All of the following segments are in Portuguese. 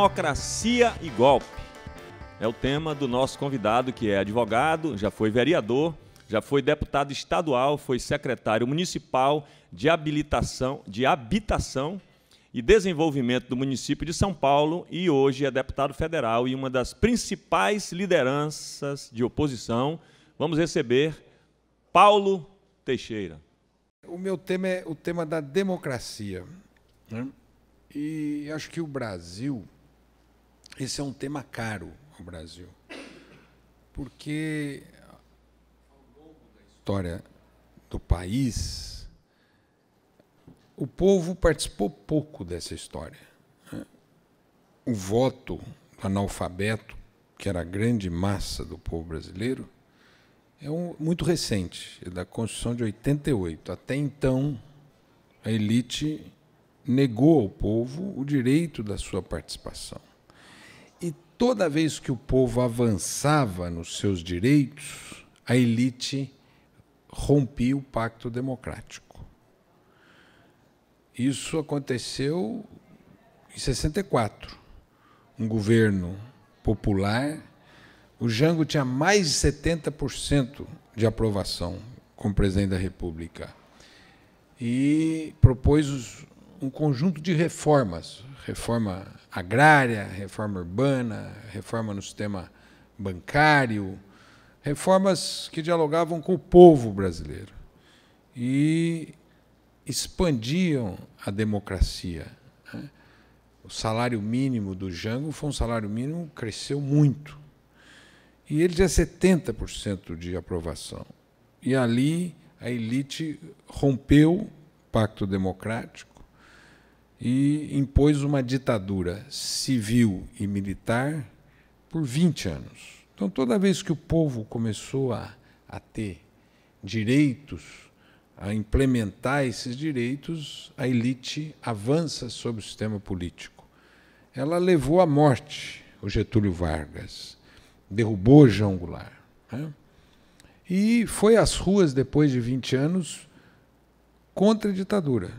Democracia e Golpe. É o tema do nosso convidado, que é advogado, já foi vereador, já foi deputado estadual, foi secretário municipal de habilitação, de habitação e desenvolvimento do município de São Paulo e hoje é deputado federal e uma das principais lideranças de oposição. Vamos receber Paulo Teixeira. O meu tema é o tema da democracia. Né? E acho que o Brasil esse é um tema caro ao Brasil, porque história do país, o povo participou pouco dessa história. Né? O voto analfabeto, que era a grande massa do povo brasileiro, é um, muito recente, é da Constituição de 88. Até então, a elite negou ao povo o direito da sua participação toda vez que o povo avançava nos seus direitos, a elite rompia o pacto democrático. Isso aconteceu em 64. Um governo popular. O Jango tinha mais de 70% de aprovação como presidente da República. E propôs um conjunto de reformas: reforma agrária, reforma urbana, reforma no sistema bancário, reformas que dialogavam com o povo brasileiro e expandiam a democracia. Né? O salário mínimo do Jango foi um salário mínimo que cresceu muito. E ele tinha 70% de aprovação. E ali a elite rompeu o pacto democrático e impôs uma ditadura civil e militar por 20 anos. Então, toda vez que o povo começou a, a ter direitos, a implementar esses direitos, a elite avança sobre o sistema político. Ela levou à morte o Getúlio Vargas, derrubou João Goulart. Né? E foi às ruas depois de 20 anos contra a ditadura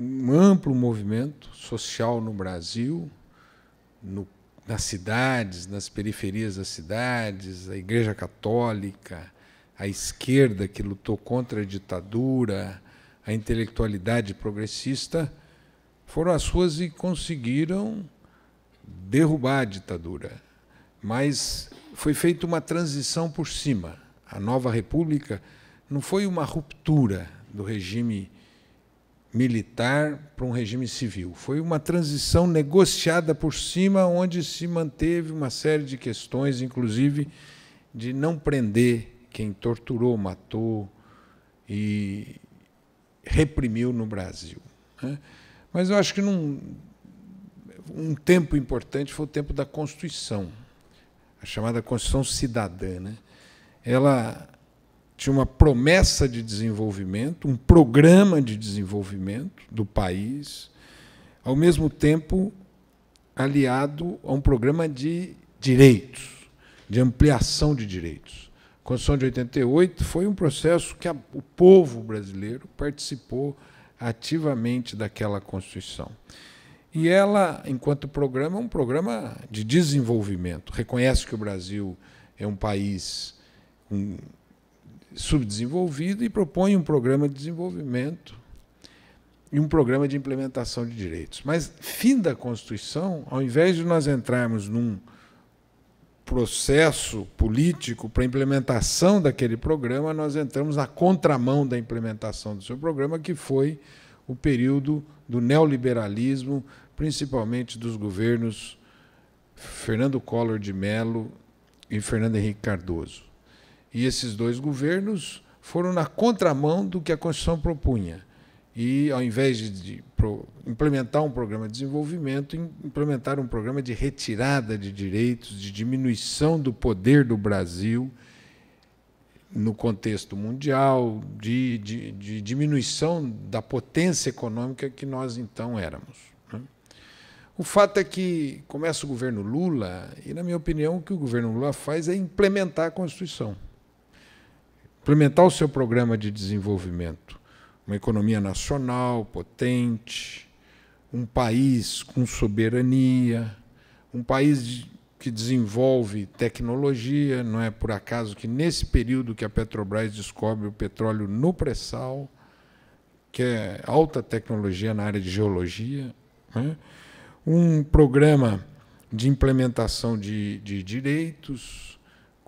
um amplo movimento social no Brasil, no, nas cidades, nas periferias das cidades, a Igreja Católica, a esquerda que lutou contra a ditadura, a intelectualidade progressista, foram as suas e conseguiram derrubar a ditadura. Mas foi feita uma transição por cima. A nova república não foi uma ruptura do regime militar para um regime civil. Foi uma transição negociada por cima, onde se manteve uma série de questões, inclusive de não prender quem torturou, matou e reprimiu no Brasil. Né? Mas eu acho que num, um tempo importante foi o tempo da Constituição, a chamada Constituição Cidadã. Né? Ela tinha uma promessa de desenvolvimento, um programa de desenvolvimento do país, ao mesmo tempo aliado a um programa de direitos, de ampliação de direitos. A Constituição de 88 foi um processo que a, o povo brasileiro participou ativamente daquela Constituição. E ela, enquanto programa, é um programa de desenvolvimento. Reconhece que o Brasil é um país subdesenvolvido e propõe um programa de desenvolvimento e um programa de implementação de direitos. Mas, fim da Constituição, ao invés de nós entrarmos num processo político para implementação daquele programa, nós entramos na contramão da implementação do seu programa, que foi o período do neoliberalismo, principalmente dos governos Fernando Collor de Mello e Fernando Henrique Cardoso. E esses dois governos foram na contramão do que a Constituição propunha. E, ao invés de, de pro, implementar um programa de desenvolvimento, implementaram um programa de retirada de direitos, de diminuição do poder do Brasil no contexto mundial, de, de, de diminuição da potência econômica que nós então éramos. Né? O fato é que começa o governo Lula, e, na minha opinião, o que o governo Lula faz é implementar a Constituição implementar o seu programa de desenvolvimento. Uma economia nacional potente, um país com soberania, um país que desenvolve tecnologia, não é por acaso que nesse período que a Petrobras descobre o petróleo no pré-sal, que é alta tecnologia na área de geologia, né? um programa de implementação de, de direitos,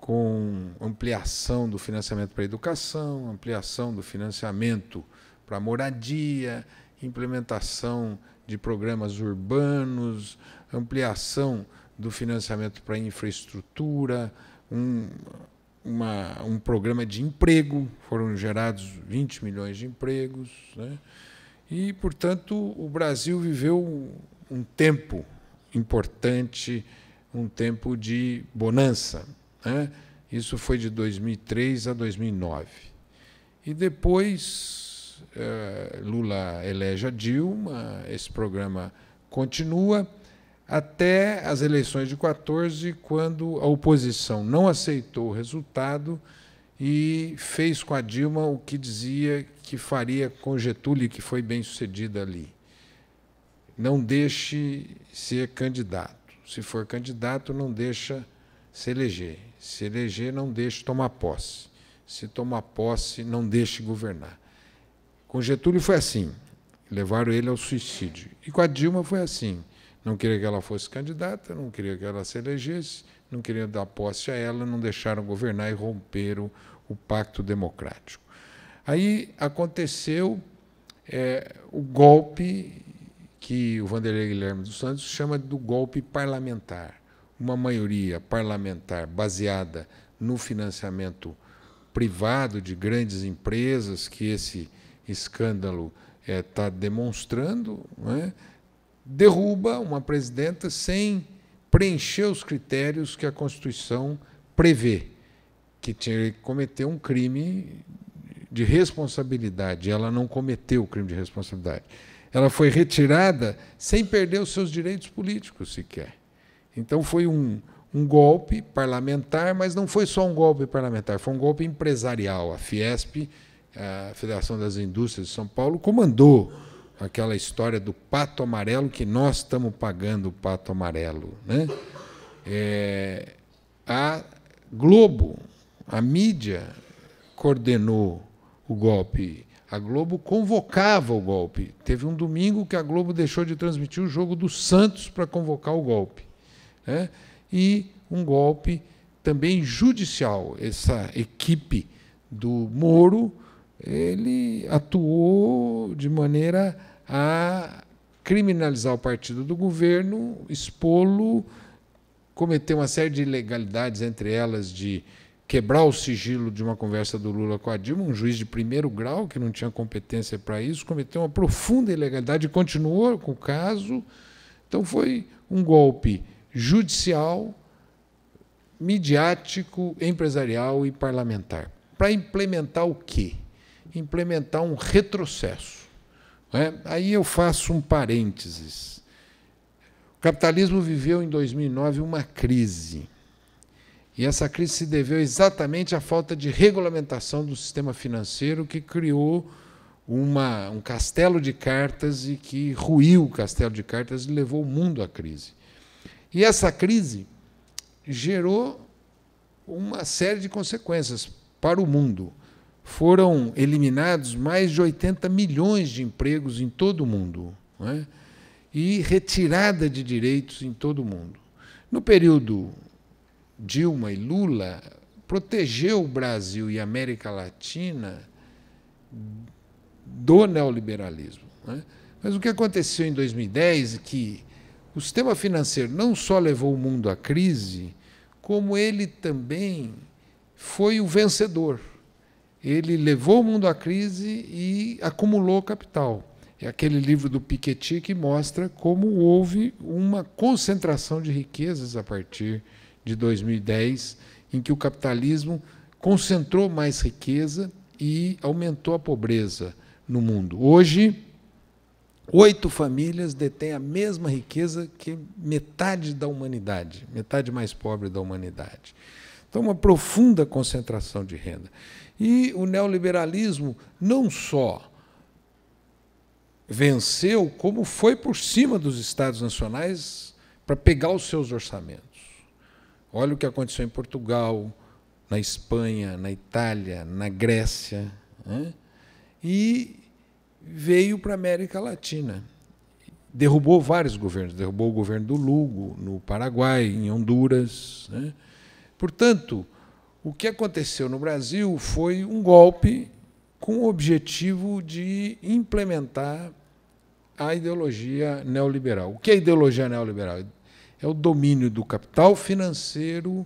com ampliação do financiamento para a educação, ampliação do financiamento para a moradia, implementação de programas urbanos, ampliação do financiamento para infraestrutura, um, uma, um programa de emprego, foram gerados 20 milhões de empregos. Né? E, portanto, o Brasil viveu um tempo importante, um tempo de bonança. Né? Isso foi de 2003 a 2009. E depois é, Lula elege a Dilma, esse programa continua até as eleições de 14, quando a oposição não aceitou o resultado e fez com a Dilma o que dizia que faria com Getúlio, que foi bem sucedida ali. Não deixe ser candidato. Se for candidato, não deixa se eleger. Se eleger, não deixe tomar posse. Se tomar posse, não deixe governar. Com Getúlio foi assim, levaram ele ao suicídio. E com a Dilma foi assim. Não queria que ela fosse candidata, não queria que ela se elegesse, não queria dar posse a ela, não deixaram governar e romperam o pacto democrático. Aí aconteceu é, o golpe que o Vanderlei Guilherme dos Santos chama do golpe parlamentar uma maioria parlamentar baseada no financiamento privado de grandes empresas que esse escândalo está eh, é, demonstrando, né, derruba uma presidenta sem preencher os critérios que a Constituição prevê, que tinha que cometer um crime de responsabilidade. Ela não cometeu o crime de responsabilidade. Ela foi retirada sem perder os seus direitos políticos sequer. Então foi um, um golpe parlamentar, mas não foi só um golpe parlamentar, foi um golpe empresarial. A Fiesp, a Federação das Indústrias de São Paulo, comandou aquela história do pato amarelo, que nós estamos pagando o pato amarelo. Né? É, a Globo, a mídia, coordenou o golpe. A Globo convocava o golpe. Teve um domingo que a Globo deixou de transmitir o jogo do Santos para convocar o golpe né? e um golpe também judicial. Essa equipe do Moro ele atuou de maneira a criminalizar o partido do governo, expô-lo, cometer uma série de ilegalidades, entre elas de quebrar o sigilo de uma conversa do Lula com a Dilma, um juiz de primeiro grau que não tinha competência para isso, cometeu uma profunda ilegalidade e continuou com o caso. Então foi um golpe judicial, midiático, empresarial e parlamentar. Para implementar o quê? Implementar um retrocesso. É? Aí eu faço um parênteses. O capitalismo viveu em 2009 uma crise. E essa crise se deveu exatamente à falta de regulamentação do sistema financeiro que criou uma, um castelo de cartas e que ruiu o castelo de cartas e levou o mundo à crise. E essa crise gerou uma série de consequências para o mundo. Foram eliminados mais de 80 milhões de empregos em todo o mundo é? e retirada de direitos em todo o mundo. No período Dilma e Lula, protegeu o Brasil e a América Latina do neoliberalismo. É? Mas o que aconteceu em 2010 é que o sistema financeiro não só levou o mundo à crise, como ele também foi o vencedor. Ele levou o mundo à crise e acumulou capital. É aquele livro do Piketty que mostra como houve uma concentração de riquezas a partir de 2010, em que o capitalismo concentrou mais riqueza e aumentou a pobreza no mundo. Hoje, Oito famílias detêm a mesma riqueza que metade da humanidade, metade mais pobre da humanidade. Então, uma profunda concentração de renda. E o neoliberalismo não só venceu, como foi por cima dos Estados nacionais para pegar os seus orçamentos. Olha o que aconteceu em Portugal, na Espanha, na Itália, na Grécia. Né? E veio para a América Latina. Derrubou vários governos, derrubou o governo do Lugo, no Paraguai, em Honduras. Né? Portanto, o que aconteceu no Brasil foi um golpe com o objetivo de implementar a ideologia neoliberal. O que é ideologia neoliberal? É o domínio do capital financeiro,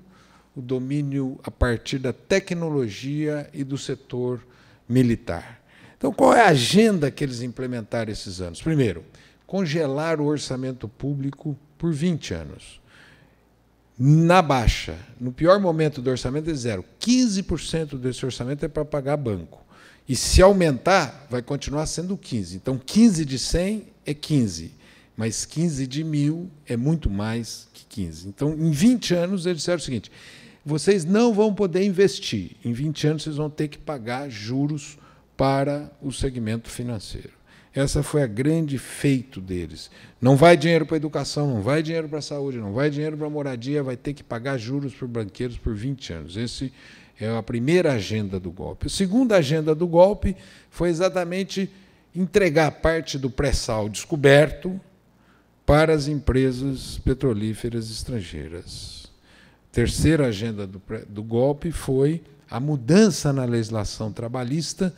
o domínio a partir da tecnologia e do setor militar. Então, qual é a agenda que eles implementaram esses anos? Primeiro, congelar o orçamento público por 20 anos. Na baixa, no pior momento do orçamento é zero. 15% desse orçamento é para pagar banco. E se aumentar, vai continuar sendo 15. Então, 15 de 100 é 15, mas 15 de mil é muito mais que 15. Então, em 20 anos, eles disseram o seguinte: vocês não vão poder investir. Em 20 anos, vocês vão ter que pagar juros para o segmento financeiro. Essa foi a grande feito deles. Não vai dinheiro para a educação, não vai dinheiro para a saúde, não vai dinheiro para a moradia, vai ter que pagar juros para banqueiros por 20 anos. Esse é a primeira agenda do golpe. A segunda agenda do golpe foi exatamente entregar parte do pré-sal descoberto para as empresas petrolíferas estrangeiras. A terceira agenda do, do golpe foi a mudança na legislação trabalhista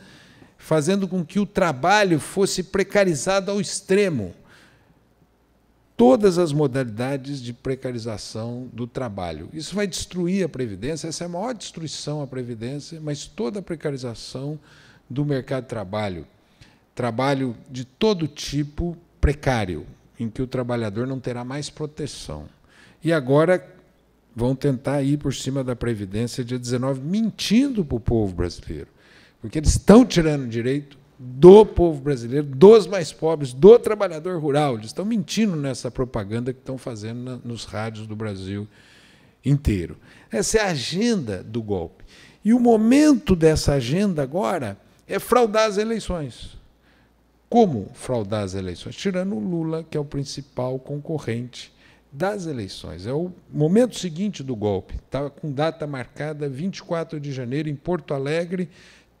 fazendo com que o trabalho fosse precarizado ao extremo. Todas as modalidades de precarização do trabalho. Isso vai destruir a Previdência, essa é a maior destruição à Previdência, mas toda a precarização do mercado de trabalho. Trabalho de todo tipo precário, em que o trabalhador não terá mais proteção. E agora vão tentar ir por cima da Previdência dia 19, mentindo para o povo brasileiro porque eles estão tirando o direito do povo brasileiro, dos mais pobres, do trabalhador rural. Eles estão mentindo nessa propaganda que estão fazendo na, nos rádios do Brasil inteiro. Essa é a agenda do golpe. E o momento dessa agenda agora é fraudar as eleições. Como fraudar as eleições? Tirando o Lula, que é o principal concorrente das eleições. É o momento seguinte do golpe. Estava tá com data marcada 24 de janeiro em Porto Alegre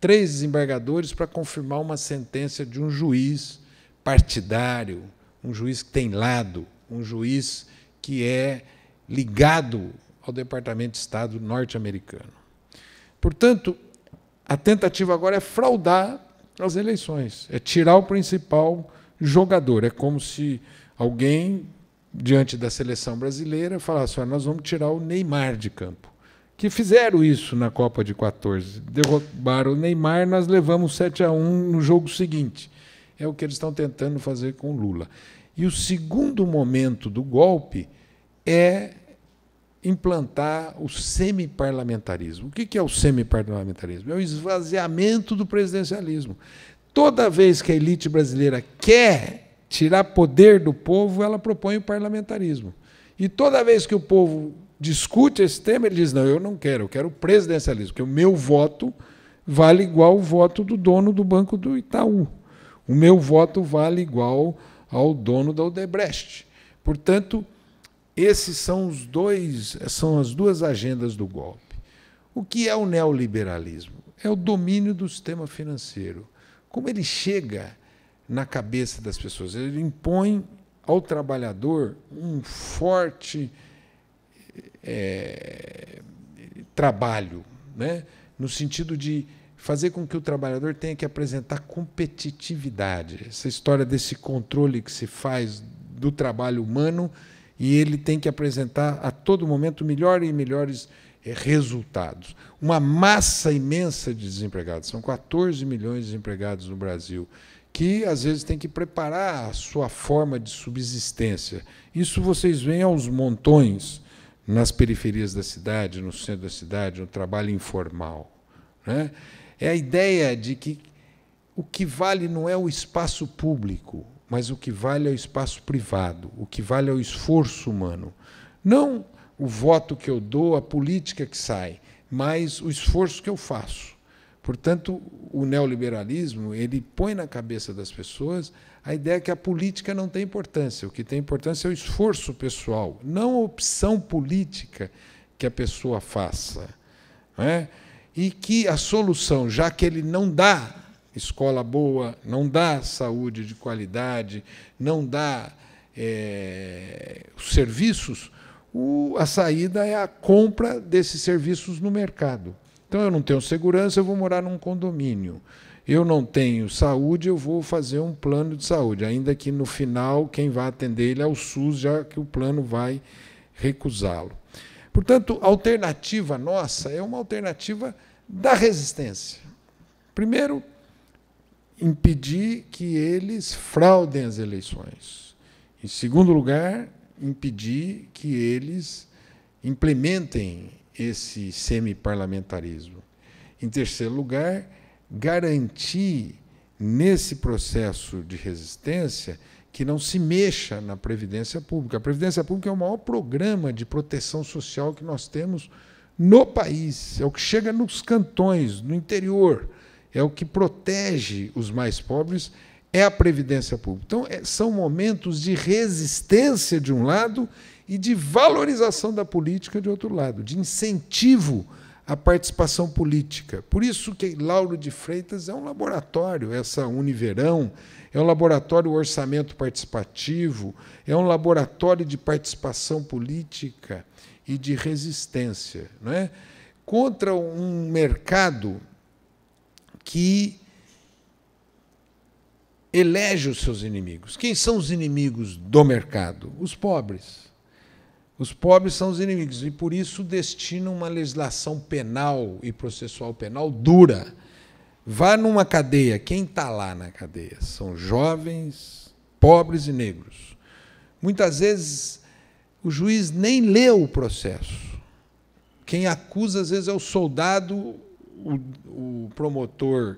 três desembargadores para confirmar uma sentença de um juiz partidário, um juiz que tem lado, um juiz que é ligado ao Departamento de Estado norte-americano. Portanto, a tentativa agora é fraudar as eleições, é tirar o principal jogador. É como se alguém, diante da seleção brasileira, falasse: nós vamos tirar o Neymar de campo que fizeram isso na Copa de 14. Derrubaram o Neymar, nós levamos 7 a 1 no jogo seguinte. É o que eles estão tentando fazer com Lula. E o segundo momento do golpe é implantar o semiparlamentarismo. O que é o semiparlamentarismo? É o esvaziamento do presidencialismo. Toda vez que a elite brasileira quer tirar poder do povo, ela propõe o parlamentarismo. E toda vez que o povo discute esse tema, ele diz: não, eu não quero, eu quero o presidencialismo, porque o meu voto vale igual o voto do dono do Banco do Itaú. O meu voto vale igual ao dono da Odebrecht. Portanto, esses são os dois, são as duas agendas do golpe. O que é o neoliberalismo? É o domínio do sistema financeiro. Como ele chega na cabeça das pessoas? Ele impõe ao trabalhador um forte é, trabalho, né? no sentido de fazer com que o trabalhador tenha que apresentar competitividade. Essa história desse controle que se faz do trabalho humano e ele tem que apresentar a todo momento melhor e melhores é, resultados. Uma massa imensa de desempregados, são 14 milhões de desempregados no Brasil, que às vezes tem que preparar a sua forma de subsistência. Isso vocês veem aos montões nas periferias da cidade, no centro da cidade, no trabalho informal. Né? É a ideia de que o que vale não é o espaço público, mas o que vale é o espaço privado, o que vale é o esforço humano. Não o voto que eu dou, a política que sai, mas o esforço que eu faço. Portanto, o neoliberalismo ele põe na cabeça das pessoas a ideia é que a política não tem importância. O que tem importância é o esforço pessoal, não a opção política que a pessoa faça. É? E que a solução, já que ele não dá escola boa, não dá saúde de qualidade, não dá é, serviços, o, a saída é a compra desses serviços no mercado. Então eu não tenho segurança, eu vou morar num condomínio. Eu não tenho saúde, eu vou fazer um plano de saúde, ainda que no final quem vai atender ele é o SUS, já que o plano vai recusá-lo. Portanto, a alternativa nossa é uma alternativa da resistência. Primeiro, impedir que eles fraudem as eleições. Em segundo lugar, impedir que eles implementem esse semi-parlamentarismo. Em terceiro lugar, garantir nesse processo de resistência que não se mexa na previdência pública. A previdência pública é o maior programa de proteção social que nós temos no país, é o que chega nos cantões, no interior, é o que protege os mais pobres, é a previdência pública. Então, é, são momentos de resistência de um lado e de valorização da política de outro lado, de incentivo à participação política. Por isso que Lauro de Freitas é um laboratório, essa Univerão, é um laboratório orçamento participativo, é um laboratório de participação política e de resistência, não é? Contra um mercado que elege os seus inimigos. Quem são os inimigos do mercado? Os pobres. Os pobres são os inimigos e por isso destina uma legislação penal e processual penal dura. Vá numa cadeia, quem está lá na cadeia? São jovens, pobres e negros. Muitas vezes o juiz nem lê o processo. Quem acusa, às vezes, é o soldado, o, o promotor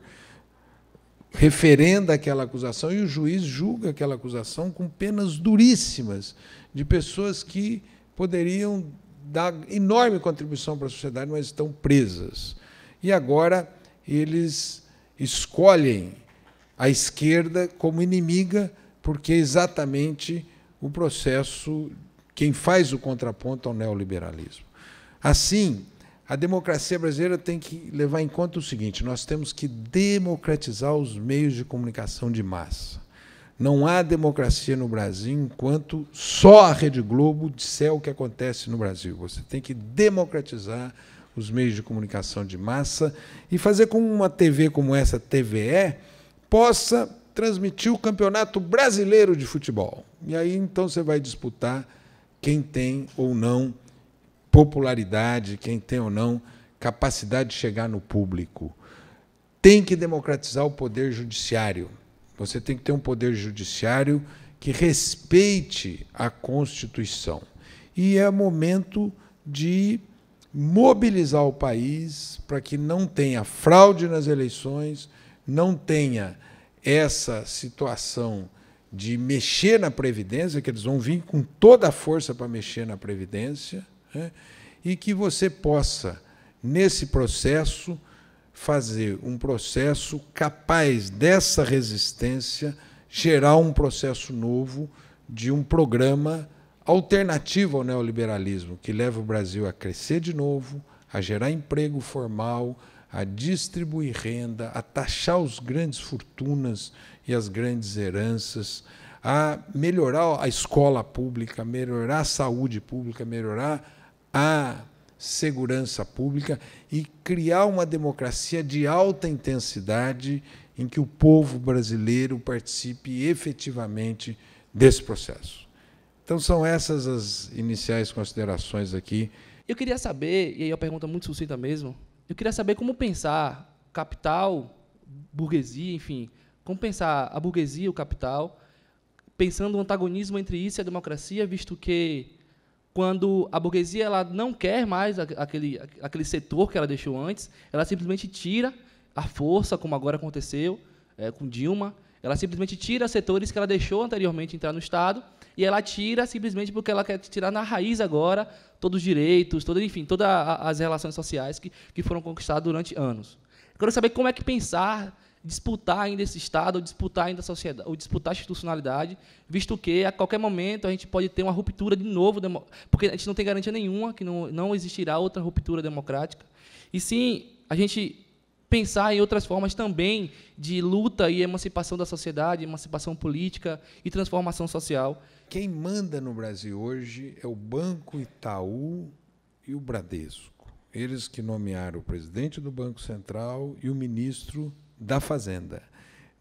referenda aquela acusação e o juiz julga aquela acusação com penas duríssimas de pessoas que poderiam dar enorme contribuição para a sociedade, mas estão presas. E agora eles escolhem a esquerda como inimiga, porque é exatamente o processo quem faz o contraponto ao neoliberalismo. Assim, a democracia brasileira tem que levar em conta o seguinte: nós temos que democratizar os meios de comunicação de massa. Não há democracia no Brasil enquanto só a Rede Globo disser o que acontece no Brasil. Você tem que democratizar os meios de comunicação de massa e fazer com uma TV como essa, TVE, possa transmitir o Campeonato Brasileiro de Futebol. E aí então você vai disputar quem tem ou não popularidade, quem tem ou não capacidade de chegar no público. Tem que democratizar o poder judiciário. Você tem que ter um poder judiciário que respeite a Constituição. E é momento de mobilizar o país para que não tenha fraude nas eleições, não tenha essa situação de mexer na Previdência, que eles vão vir com toda a força para mexer na Previdência, né? e que você possa, nesse processo, fazer um processo capaz dessa resistência gerar um processo novo de um programa alternativo ao neoliberalismo, que leva o Brasil a crescer de novo, a gerar emprego formal, a distribuir renda, a taxar os grandes fortunas e as grandes heranças, a melhorar a escola pública, melhorar a saúde pública, melhorar a segurança pública e criar uma democracia de alta intensidade em que o povo brasileiro participe efetivamente desse processo. Então são essas as iniciais considerações aqui. Eu queria saber, e aí é a pergunta muito sucinta mesmo, eu queria saber como pensar capital, burguesia, enfim, como pensar a burguesia e o capital, pensando o antagonismo entre isso e a democracia, visto que quando a burguesia ela não quer mais aquele, aquele setor que ela deixou antes, ela simplesmente tira a força, como agora aconteceu é, com Dilma, ela simplesmente tira setores que ela deixou anteriormente entrar no Estado e ela tira simplesmente porque ela quer tirar na raiz agora todos os direitos, todo, enfim, todas as relações sociais que, que foram conquistadas durante anos. Eu quero saber como é que pensar disputar ainda esse Estado, ou disputar ainda a sociedade, ou disputar a institucionalidade, visto que a qualquer momento a gente pode ter uma ruptura de novo, porque a gente não tem garantia nenhuma que não, não existirá outra ruptura democrática. E sim, a gente pensar em outras formas também de luta e emancipação da sociedade, emancipação política e transformação social. Quem manda no Brasil hoje é o Banco Itaú e o Bradesco. Eles que nomearam o presidente do Banco Central e o ministro da Fazenda.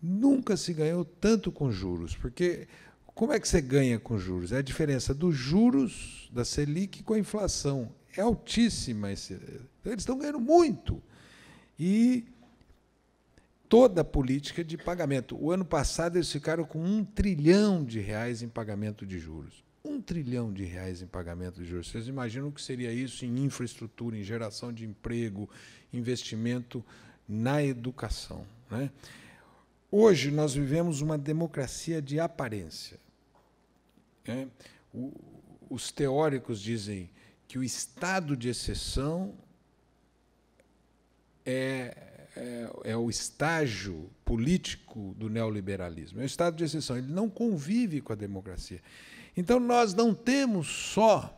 Nunca se ganhou tanto com juros, porque como é que você ganha com juros? É a diferença dos juros da Selic com a inflação. É altíssima. Esse, então eles estão ganhando muito. E toda a política de pagamento. O ano passado eles ficaram com um trilhão de reais em pagamento de juros. Um trilhão de reais em pagamento de juros. Vocês imaginam o que seria isso em infraestrutura, em geração de emprego, investimento na educação. Né? Hoje nós vivemos uma democracia de aparência. Né? O, os teóricos dizem que o estado de exceção é, é, é, o estágio político do neoliberalismo. É o estado de exceção. Ele não convive com a democracia. Então, nós não temos só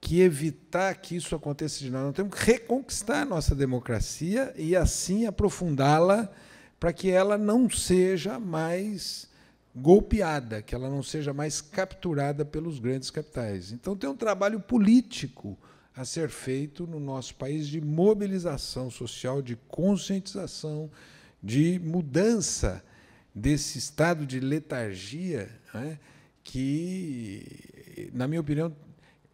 que evitar que isso aconteça de novo. Nós temos que reconquistar a nossa democracia e assim aprofundá-la para que ela não seja mais golpeada, que ela não seja mais capturada pelos grandes capitais. Então tem um trabalho político a ser feito no nosso país de mobilização social, de conscientização, de mudança desse estado de letargia, né, que, na minha opinião,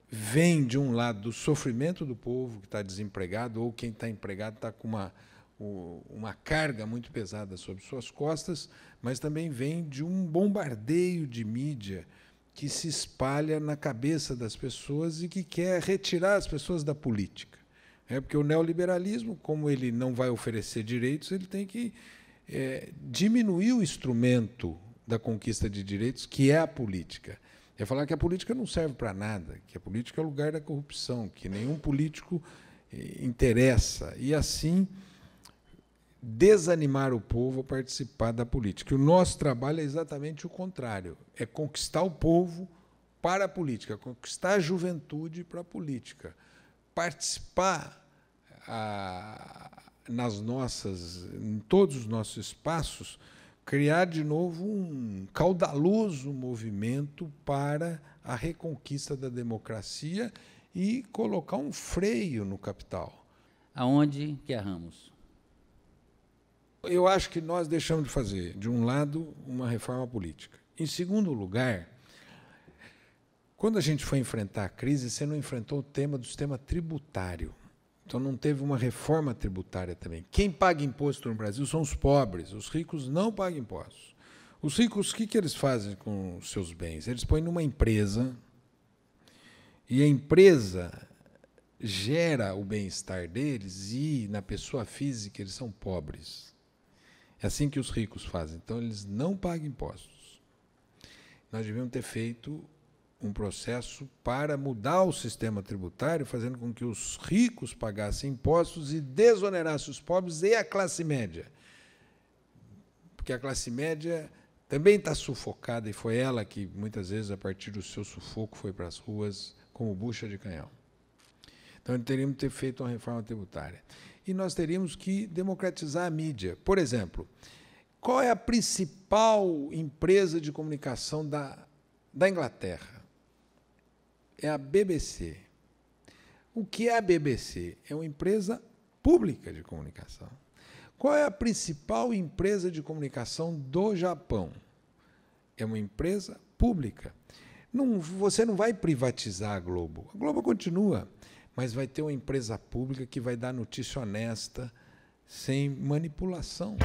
vem de um lado do sofrimento do povo que está desempregado, ou quem está empregado está com uma, uma carga muito pesada sobre suas costas, mas também vem de um bombardeio de mídia que se espalha na cabeça das pessoas e que quer retirar as pessoas da política. É porque o neoliberalismo, como ele não vai oferecer direitos, ele tem que é, diminuir o instrumento da conquista de direitos, que é a política. É falar que a política não serve para nada, que a política é o lugar da corrupção, que nenhum político eh, interessa. E assim desanimar o povo a participar da política. E o nosso trabalho é exatamente o contrário: é conquistar o povo para a política, conquistar a juventude para a política, participar a, ah, nas nossas, em todos os nossos espaços criar de novo um caudaloso movimento para a reconquista da democracia e colocar um freio no capital. Aonde que erramos? Eu acho que nós deixamos de fazer, de um lado, uma reforma política. Em segundo lugar, quando a gente foi enfrentar a crise, você não enfrentou o tema do sistema tributário. Então não teve uma reforma tributária também. Quem paga imposto no Brasil são os pobres, os ricos não pagam impostos. Os ricos, o que, que eles fazem com os seus bens? Eles põem numa empresa e a empresa gera o bem-estar deles e na pessoa física eles são pobres. É assim que os ricos fazem. Então eles não pagam impostos. Nós devíamos ter feito um processo para mudar o sistema tributário, fazendo com que os ricos pagassem impostos e desonerassem os pobres e a classe média. Porque a classe média também está sufocada e foi ela que, muitas vezes, a partir do seu sufoco, foi para as ruas como bucha de canhão. Então, teríamos que ter feito uma reforma tributária. E nós teríamos que democratizar a mídia. Por exemplo, qual é a principal empresa de comunicação da, da Inglaterra? é a BBC. O que é a BBC? É uma empresa pública de comunicação. Qual é a principal empresa de comunicação do Japão? É uma empresa pública. Não, você não vai privatizar a Globo. A Globo continua, mas vai ter uma empresa pública que vai dar notícia honesta, sem manipulação.